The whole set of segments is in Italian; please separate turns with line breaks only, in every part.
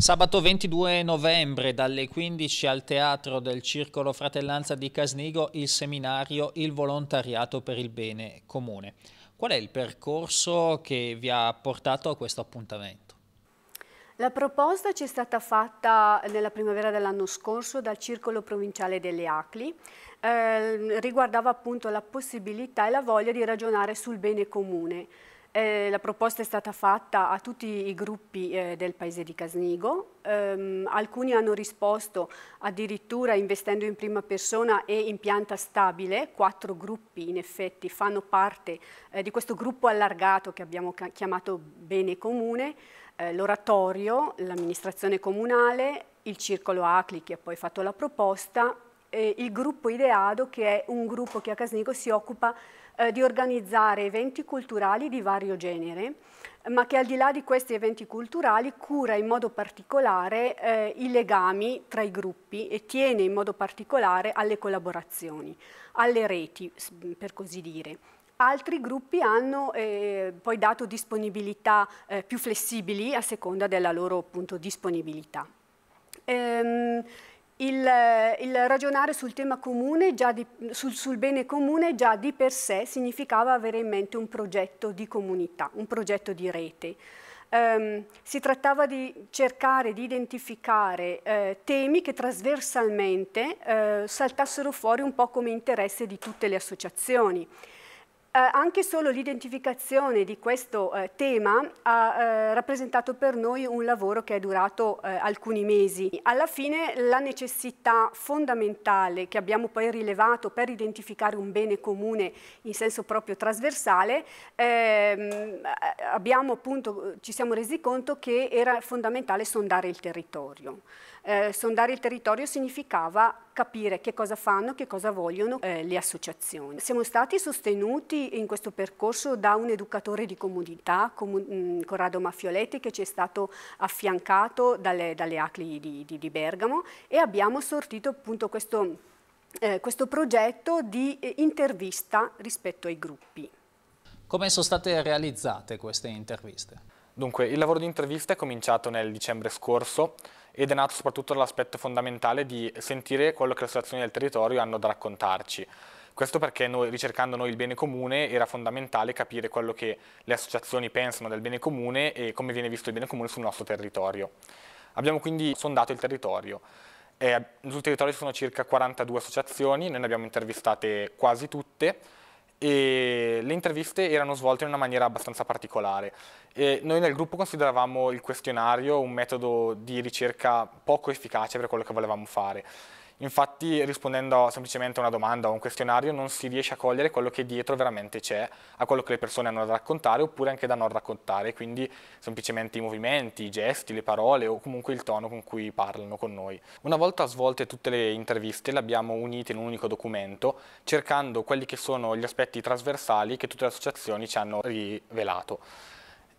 Sabato 22 novembre dalle 15 al Teatro del Circolo Fratellanza di Casnigo il seminario Il volontariato per il bene comune. Qual è il percorso che vi ha portato a questo appuntamento?
La proposta ci è stata fatta nella primavera dell'anno scorso dal Circolo Provinciale delle Acli, eh, riguardava appunto la possibilità e la voglia di ragionare sul bene comune. Eh, la proposta è stata fatta a tutti i gruppi eh, del paese di Casnigo, ehm, alcuni hanno risposto addirittura investendo in prima persona e in pianta stabile, quattro gruppi in effetti fanno parte eh, di questo gruppo allargato che abbiamo chiamato Bene Comune, eh, l'oratorio, l'amministrazione comunale, il circolo ACLI che ha poi fatto la proposta eh, il gruppo Ideado, che è un gruppo che a Casnigo si occupa eh, di organizzare eventi culturali di vario genere, ma che al di là di questi eventi culturali cura in modo particolare eh, i legami tra i gruppi e tiene in modo particolare alle collaborazioni, alle reti, per così dire. Altri gruppi hanno eh, poi dato disponibilità eh, più flessibili a seconda della loro appunto, disponibilità. Ehm, il, il, ragionare sul tema comune, di, sul, sul, bene comune già di per sé significava avere in mente un progetto di comunità, un progetto di rete. Um, si trattava di cercare di identificare eh, temi che trasversalmente eh, saltassero fuori un po' come interesse di tutte le associazioni. Eh, anche solo l'identificazione di questo eh, tema ha eh, rappresentato per noi un lavoro che è durato eh, alcuni mesi. Alla fine la necessità fondamentale che abbiamo poi rilevato per identificare un bene comune in senso proprio trasversale, ehm, eh, appunto, ci siamo resi conto che era fondamentale sondare il territorio. Eh, sondare il territorio significava capire che cosa fanno, che cosa vogliono le associazioni. Siamo stati sostenuti in questo percorso da un educatore di comunità, mm, Corrado Maffioletti, che ci è stato affiancato dalle, dalle ACLI di, di, di Bergamo e abbiamo sortito appunto questo eh, questo progetto di eh, intervista rispetto ai gruppi.
Come sono state realizzate queste interviste? Dunque, il lavoro di intervista è cominciato nel dicembre scorso ed è nato soprattutto dall'aspetto fondamentale di sentire quello che le associazioni del territorio hanno da raccontarci. Questo perché noi, ricercando noi il bene comune era fondamentale capire quello che le associazioni pensano del bene comune e come viene visto il bene comune sul nostro territorio. Abbiamo quindi sondato il territorio. Eh, sul territorio ci sono circa 42 associazioni, noi ne abbiamo intervistate quasi tutte e le interviste erano svolte in una maniera abbastanza particolare. E noi nel gruppo consideravamo il questionario un metodo di ricerca poco efficace per quello che volevamo fare Infatti rispondendo semplicemente a una domanda o a un questionario non si riesce a cogliere quello che dietro veramente c'è, a quello che le persone hanno da raccontare oppure anche da non raccontare, quindi semplicemente i movimenti, i gesti, le parole o comunque il tono con cui parlano con noi. Una volta svolte tutte le interviste le abbiamo unite in un unico documento cercando quelli che sono gli aspetti trasversali che tutte le associazioni ci hanno rivelato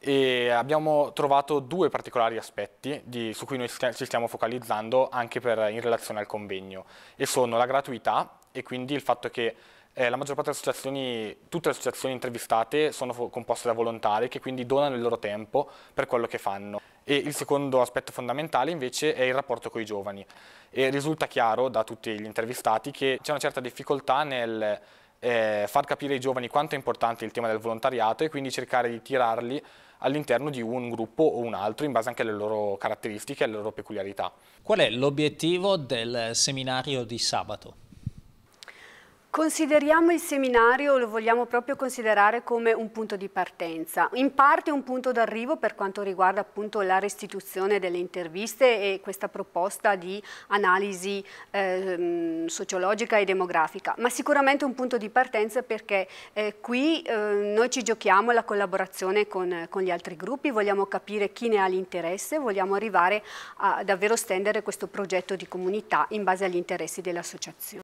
e abbiamo trovato due particolari aspetti di, su cui noi ci stiamo focalizzando anche per, in relazione al convegno e sono la gratuità e quindi il fatto che eh, la maggior parte delle associazioni, tutte le associazioni intervistate sono composte da volontari che quindi donano il loro tempo per quello che fanno. E il secondo aspetto fondamentale invece è il rapporto con i giovani e risulta chiaro da tutti gli intervistati che c'è una certa difficoltà nel eh, far capire ai giovani quanto è importante il tema del volontariato e quindi cercare di tirarli all'interno di un gruppo o un altro in base anche alle loro caratteristiche e alle loro peculiarità. Qual è l'obiettivo del seminario di sabato?
Consideriamo il seminario, lo vogliamo proprio considerare come un punto di partenza, in parte un punto d'arrivo per quanto riguarda appunto la restituzione delle interviste e questa proposta di analisi eh, sociologica e demografica, ma sicuramente un punto di partenza perché eh, qui eh, noi ci giochiamo la collaborazione con, con, gli altri gruppi, vogliamo capire chi ne ha l'interesse, vogliamo arrivare a davvero stendere questo progetto di comunità in base agli interessi dell'associazione.